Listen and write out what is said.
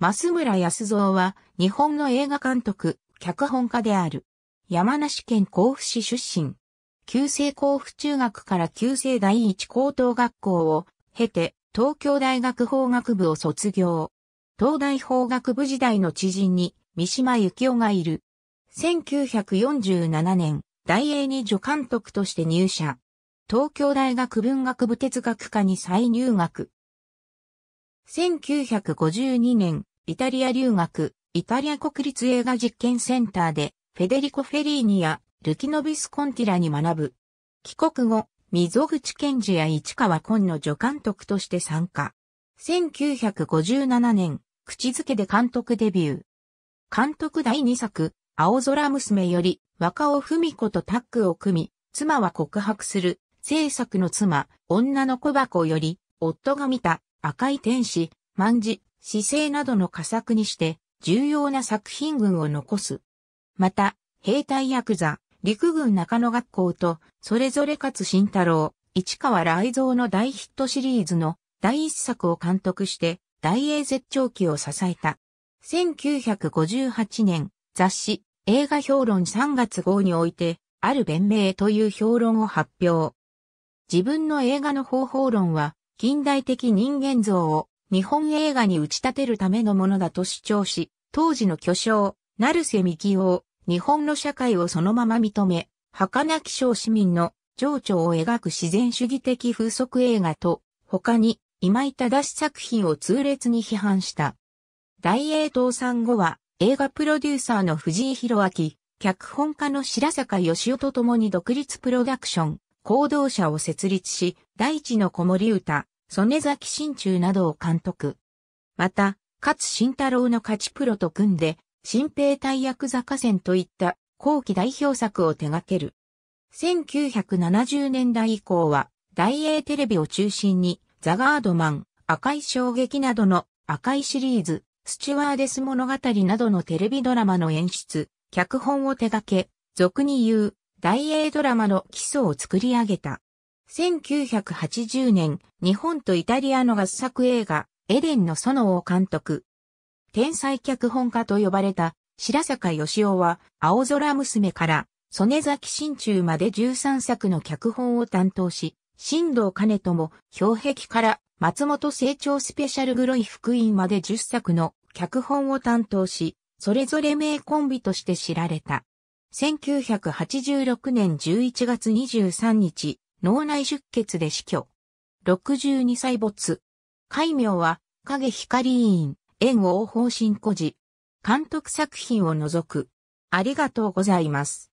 増村康造は日本の映画監督、脚本家である。山梨県甲府市出身。旧制甲府中学から旧制第一高等学校を経て東京大学法学部を卒業。東大法学部時代の知人に三島幸紀夫がいる。1947年、大英に助監督として入社。東京大学文学部哲学科に再入学。1952年、イタリア留学、イタリア国立映画実験センターで、フェデリコ・フェリーニや、ルキノビス・コンティラに学ぶ。帰国後、溝口健二や市川紺の助監督として参加。1957年、口づけで監督デビュー。監督第2作、青空娘より、若尾文子とタッグを組み、妻は告白する、制作の妻、女の小箱より、夫が見た、赤い天使、万字、姿勢などの佳作にして、重要な作品群を残す。また、兵隊ヤクザ、陸軍中野学校と、それぞれ勝新太郎、市川雷蔵の大ヒットシリーズの第一作を監督して、大英絶頂期を支えた。1958年、雑誌、映画評論3月号において、ある弁明という評論を発表。自分の映画の方法論は、近代的人間像を日本映画に打ち立てるためのものだと主張し、当時の巨匠、成瀬幹夫を日本の社会をそのまま認め、儚き小市民の情緒を描く自然主義的風俗映画と、他に今井正作品を痛烈に批判した。大英倒産後は映画プロデューサーの藤井弘明、脚本家の白坂義夫と共に独立プロダクション、行動者を設立し、大地の子守歌、曽根崎新中などを監督。また、勝新太郎の勝ちプロと組んで、新兵大役座河川といった後期代表作を手掛ける。1970年代以降は、大英テレビを中心に、ザガードマン、赤い衝撃などの赤いシリーズ、スチュワーデス物語などのテレビドラマの演出、脚本を手掛け、俗に言う大英ドラマの基礎を作り上げた。1980年、日本とイタリアの合作映画、エレンの園を監督。天才脚本家と呼ばれた白坂義雄は、青空娘から、曽根崎新中まで13作の脚本を担当し、新藤兼友、氷壁から松本成長スペシャルグロイ福音まで10作の脚本を担当し、それぞれ名コンビとして知られた。1986年11月23日、脳内出血で死去。62歳没。戒名は、影光委員、縁王方針孤児。監督作品を除く。ありがとうございます。